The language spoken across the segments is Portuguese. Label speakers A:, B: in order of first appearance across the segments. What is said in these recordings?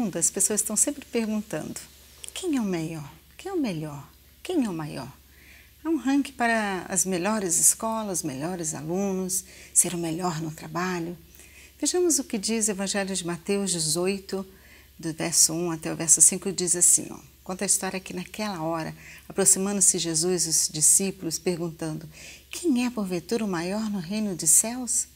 A: mundo, as pessoas estão sempre perguntando: quem é o melhor? Quem é o melhor? Quem é o maior? Há um ranking para as melhores escolas, melhores alunos, ser o melhor no trabalho. Vejamos o que diz o Evangelho de Mateus 18, do verso 1 até o verso 5, diz assim: ó, conta a história que naquela hora, aproximando-se Jesus e os discípulos, perguntando: Quem é porventura o maior no reino dos céus?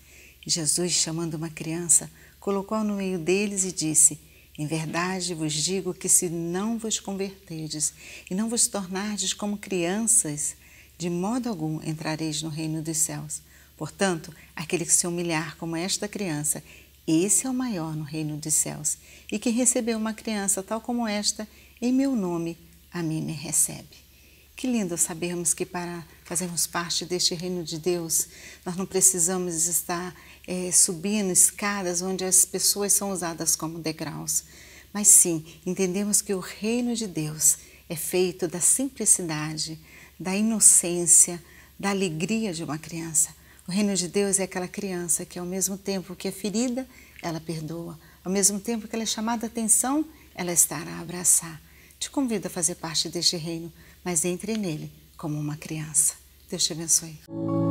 A: Jesus, chamando uma criança, colocou-a no meio deles e disse: em verdade vos digo que se não vos converterdes e não vos tornardes como crianças, de modo algum entrareis no reino dos céus. Portanto, aquele que se humilhar como esta criança, esse é o maior no reino dos céus. E quem recebeu uma criança tal como esta, em meu nome, a mim me recebe. Que lindo sabermos que para fazermos parte deste reino de Deus, nós não precisamos estar é, subindo escadas onde as pessoas são usadas como degraus. Mas sim, entendemos que o reino de Deus é feito da simplicidade, da inocência, da alegria de uma criança. O reino de Deus é aquela criança que, ao mesmo tempo que é ferida, ela perdoa. Ao mesmo tempo que ela é chamada a atenção, ela estará a abraçar te convido a fazer parte deste reino, mas entre nele como uma criança. Deus te abençoe.